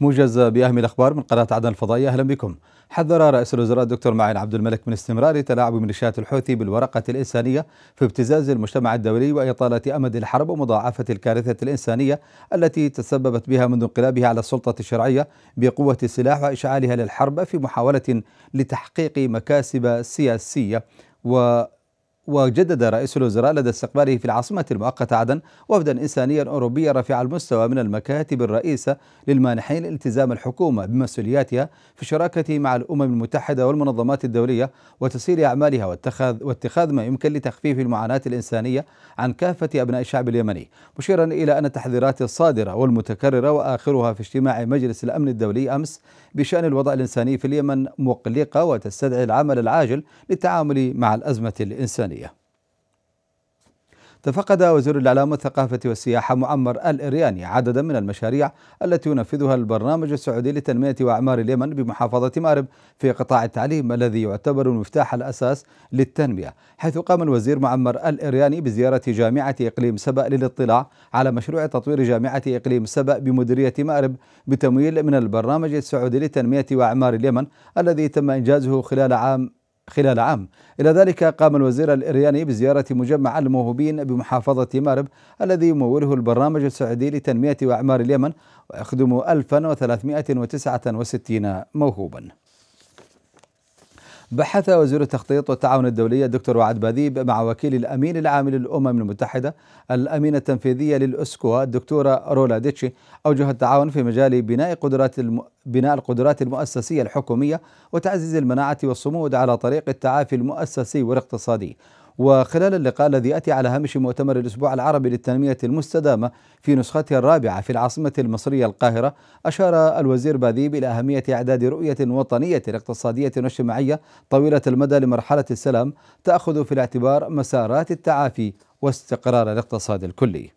موجز باهم الاخبار من قناه عدن الفضائيه اهلا بكم. حذر رئيس الوزراء الدكتور معين عبد الملك من استمرار تلاعب ميليشيات الحوثي بالورقه الانسانيه في ابتزاز المجتمع الدولي واطاله امد الحرب ومضاعفه الكارثه الانسانيه التي تسببت بها منذ انقلابها على السلطه الشرعيه بقوه السلاح واشعالها للحرب في محاوله لتحقيق مكاسب سياسيه و وجدد رئيس الوزراء لدى استقباله في العاصمة المؤقتة عدن وفدا إنسانيا أوروبيا رفيع المستوى من المكاتب الرئيسة للمانحين التزام الحكومة بمسؤولياتها في شراكة مع الأمم المتحدة والمنظمات الدولية وتسهيل أعمالها واتخاذ, واتخاذ ما يمكن لتخفيف المعاناة الإنسانية عن كافة أبناء الشعب اليمني مشيرا إلى أن التحذيرات الصادرة والمتكررة وآخرها في اجتماع مجلس الأمن الدولي أمس بشأن الوضع الإنساني في اليمن مقلقة وتستدعي العمل العاجل للتعامل مع الأزمة الإنسانية تفقد وزير الإعلام والثقافة والسياحة معمر الإرياني عددا من المشاريع التي ينفذها البرنامج السعودي لتنمية وأعمار اليمن بمحافظة مأرب في قطاع التعليم الذي يعتبر المفتاح الأساس للتنمية حيث قام الوزير معمر الإرياني بزيارة جامعة إقليم سبأ للاطلاع على مشروع تطوير جامعة إقليم سبأ بمديرية مأرب بتمويل من البرنامج السعودي لتنمية وأعمار اليمن الذي تم إنجازه خلال عام خلال عام إلى ذلك قام الوزير الإرياني بزيارة مجمع الموهوبين بمحافظة مارب الذي يموله البرنامج السعودي لتنمية وأعمار اليمن ويخدم 1369 موهوبا بحث وزير التخطيط والتعاون الدولي الدكتور وعد باذيب مع وكيل الامين العام للامم المتحده الامينه التنفيذيه للاسكوا الدكتوره رولا ديتشي اوجه التعاون في مجال بناء قدرات الم... بناء القدرات المؤسسيه الحكوميه وتعزيز المناعه والصمود على طريق التعافي المؤسسي والاقتصادي وخلال اللقاء الذي أتي على هامش مؤتمر الأسبوع العربي للتنمية المستدامة في نسختها الرابعة في العاصمة المصرية القاهرة أشار الوزير باذيب إلى أهمية إعداد رؤية وطنية اقتصادية واجتماعية طويلة المدى لمرحلة السلام تأخذ في الاعتبار مسارات التعافي واستقرار الاقتصاد الكلي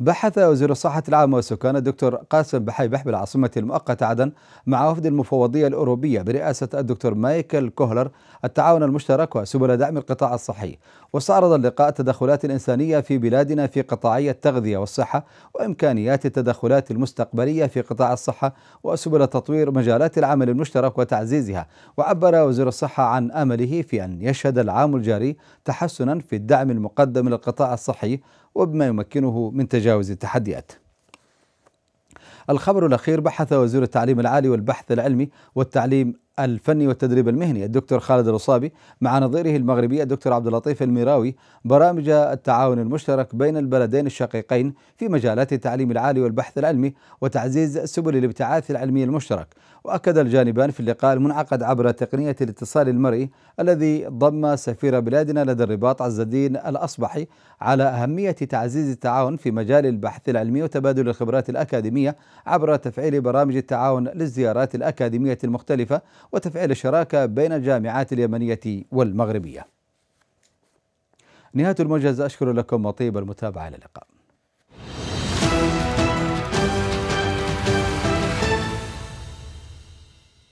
بحث وزير الصحة العامة والسكان الدكتور قاسم بحيبح بالعاصمة المؤقتة عدن مع وفد المفوضية الأوروبية برئاسة الدكتور مايكل كوهلر التعاون المشترك وسبل دعم القطاع الصحي واستعرض اللقاء التدخلات الإنسانية في بلادنا في قطاعي التغذية والصحة وإمكانيات التدخلات المستقبلية في قطاع الصحة وسبل تطوير مجالات العمل المشترك وتعزيزها وعبر وزير الصحة عن أمله في أن يشهد العام الجاري تحسنا في الدعم المقدم للقطاع الصحي وبما يمكنه من تجارب تجاوز التحديات. الخبر الأخير بحث وزير التعليم العالي والبحث العلمي والتعليم الفني والتدريب المهني الدكتور خالد الرصابي مع نظيره المغربي الدكتور عبد اللطيف الميراوي برامج التعاون المشترك بين البلدين الشقيقين في مجالات التعليم العالي والبحث العلمي وتعزيز سبل الابتعاث العلمي المشترك واكد الجانبان في اللقاء المنعقد عبر تقنيه الاتصال المرئي الذي ضم سفير بلادنا لدى الرباط عز الدين الاصبحي على اهميه تعزيز التعاون في مجال البحث العلمي وتبادل الخبرات الاكاديميه عبر تفعيل برامج التعاون للزيارات الاكاديميه المختلفه وتفعيل الشراكة بين الجامعات اليمنية والمغربية نهاية الموجز أشكر لكم وطيب المتابعة إلى اللقاء